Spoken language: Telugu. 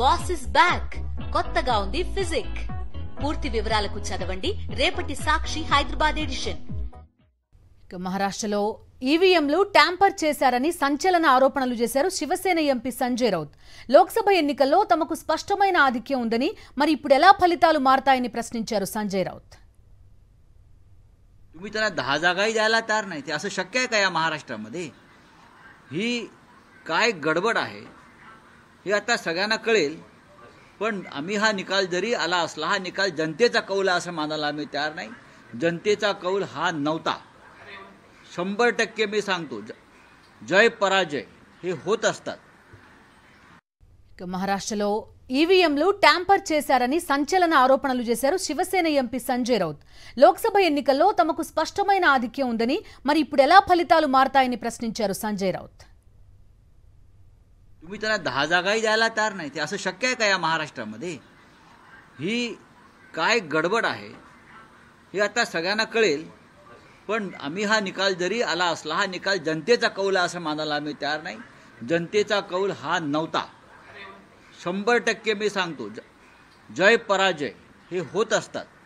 బాస్ ఇస్ బ్యాక్ కొత్తగా ఉంది ఫిజిక్ పూర్తి వివరాలకు చదవండి రేపటి సాక్షి హైదరాబాద్ ఎడిషన్ మహారాష్ట్రలో ఈవీఎంలు ట్యాంపర్ చేశారని సంచలన ఆరోపణలు చేశారు శివసేన ఎంపీ సంజయ్ రౌత్ లోక్సభ ఎన్నికల్లో తమకు స్పష్టమైన ఆధిక్యం ఉందని మరి ఇప్పుడు ఎలా ఫలితాలు మారతాయని ప్రశ్నించారు సంజయ్ రౌత్ तुम्ही त्याला दहा जागाही द्यायला तयार नाही ते असं शक्य आहे का या महाराष्ट्रामध्ये ही काय गडबड आहे हे आता सगळ्यांना कळेल पण आम्ही हा निकाल जरी आला असला हा निकाल जनतेचा कौल आहे असं मानायला आम्ही तयार नाही जनतेचा कौल हा नव्हता शंभर टक्के मी सांगतो जय पराजय हे होत असतात महाराष्ट्रలో ఈవీఎంలు ట్యాంపర్ చేశారని సంచలన ఆరోపణలు చేశారు శివసేన ఎంపీ సంజయ్ రౌత్ లోక్సభ ఎన్నికల్లో తమకు స్పష్టమైన ఆధిక్యం ఉందని మరి ఇప్పుడు ఎలా ఫలితాలు మారతాయని ప్రశ్నించారు సంజయ్ రౌత్ तुम्ही त्याला दहा जागाही द्यायला तयार नाही ते असं शक्य आहे का या महाराष्ट्रामध्ये ही काय गडबड आहे हे आता सगळ्यांना कळेल पण आम्ही हा निकाल जरी आला असला हा निकाल जनतेचा कौल आहे असं मानायला आम्ही तयार नाही जनतेचा कौल हा नव्हता शंभर टक्के मी सांगतो जय पराजय हे होत असतात